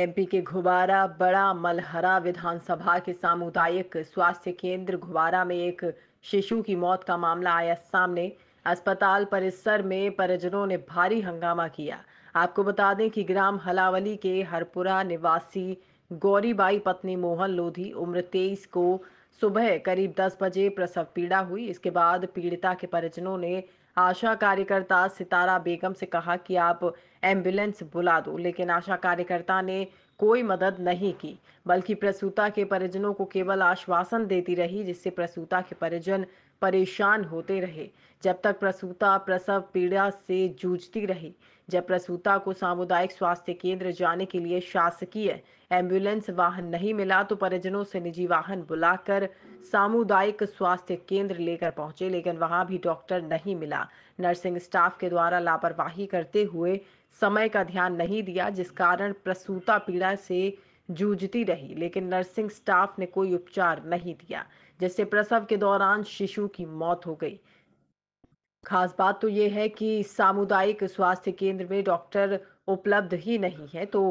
MP के घुबारा बड़ा मलहरा विधानसभा के सामुदायिक स्वास्थ्य केंद्र घुबारा में एक शिशु की मौत का मामला आया सामने अस्पताल परिसर में परिजनों ने भारी हंगामा किया आपको बता दें कि ग्राम हलावली के हरपुरा निवासी गौरीबाई पत्नी मोहन लोधी उम्र तेईस को सुबह करीब 10 बजे प्रसव पीड़ा हुई इसके बाद पीड़िता के परिजनों ने आशा कार्यकर्ता सितारा बेगम से कहा कि आप एम्बुलेंस बुला दो लेकिन आशा कार्यकर्ता ने कोई मदद नहीं की बल्कि प्रसूता के परिजनों को केवल आश्वासन देती रही जिससे प्रसूता के परिजन परेशान होते रहे जब तक प्रसूता प्रसव पीड़ा से जूझती रही जब प्रसूता को सामुदायिक स्वास्थ्य केंद्र जाने के लिए शासकीय एम्बुलेंस वाहन नहीं मिला तो परिजनों से निजी वाहन बुलाकर सामुदायिक स्वास्थ्य केंद्र लेकर पहुंचे लेकिन वहां भी डॉक्टर नहीं मिला नर्सिंग स्टाफ के द्वारा लापरवाही करते हुए समय का ध्यान नहीं दिया जिस कारण प्रसूता पीड़ा से जूझती रही लेकिन नर्सिंग स्टाफ ने कोई उपचार नहीं दिया जिससे प्रसव के दौरान शिशु की मौत हो गई खास बात तो ये है कि सामुदायिक स्वास्थ्य केंद्र में डॉक्टर उपलब्ध ही नहीं है तो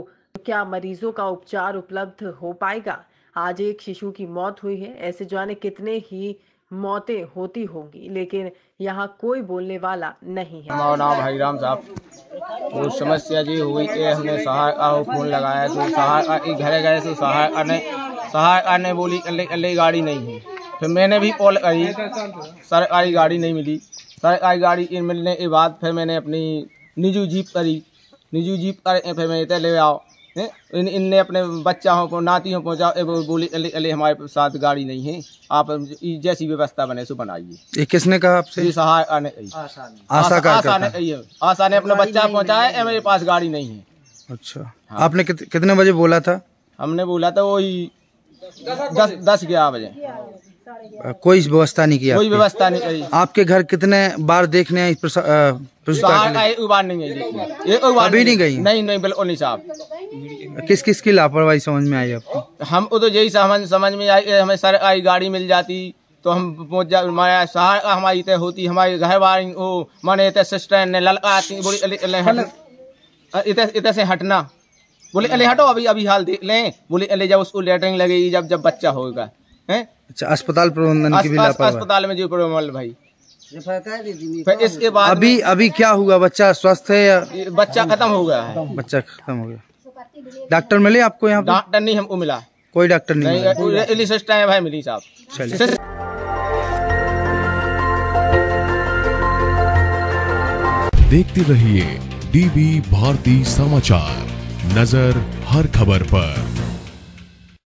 क्या मरीजों का उपचार उपलब्ध हो पाएगा आज एक शिशु की मौत हुई है ऐसे जाने कितने ही मौतें होती होंगी लेकिन यहाँ कोई बोलने वाला नहीं है हमारा नाम हरिराम साहब तो समस्या जी हुई कि हमने सहायका को फोन लगाया तो सहायका के घरे गए तो सहायका ने सहायका ने बोली अल्ले अल्ले गाड़ी नहीं है फिर मैंने भी कॉल करी सरकारी गाड़ी नहीं मिली सरकारी गाड़ी मिलने के बाद फिर मैंने अपनी निजू जीप करी निजू जीप कर फिर मैं इतने ले आओ इन इनने अपने बच्चा हो नाती हो पहुँचाओ बोली अले, अले हमारे साथ गाड़ी नहीं है आप जैसी व्यवस्था बने सो बनाइए ये किसने कहा आपसे ये ने आशा का आशा ने आशा ने अपना बच्चा पहुँचाया मेरे पास गाड़ी नहीं है अच्छा हाँ। आपने कितने बजे बोला था हमने बोला था वही दस दस ग्यारह बजे कोई व्यवस्था नहीं किया कोई व्यवस्था नहीं करी आपके घर कितने बार देखने आई अभी नहीं गई नहीं नहीं बिल्कुल नहीं साहब किस किस की लापरवाही समझ में आई आपको हम तो यही समझ समझ में आई हमें सर आई गाड़ी मिल जाती तो हम पहुँच जा सहार हमारी तय होती हमारी घर बारी वो माने इतने सिस्टर ने ललका इतने से हटना बोले अले हटो अभी अभी हाल देख लें बोले अले जब उसको लेटरिंग लगेगी जब जब बच्चा होगा अच्छा अस्पताल प्रबंधन की भी अस्पताल में जी प्रबंधन भाई इसके बाद अभी अभी क्या हुआ बच्चा स्वस्थ है या बच्चा खत्म हो गया है बच्चा खत्म हो गया डॉक्टर मिले आपको यहाँ डॉक्टर नहीं हमको मिला कोई डॉक्टर नहीं, भाई मिली साहब चलिए देखते रहिए डीबी भारती समाचार नजर हर खबर पर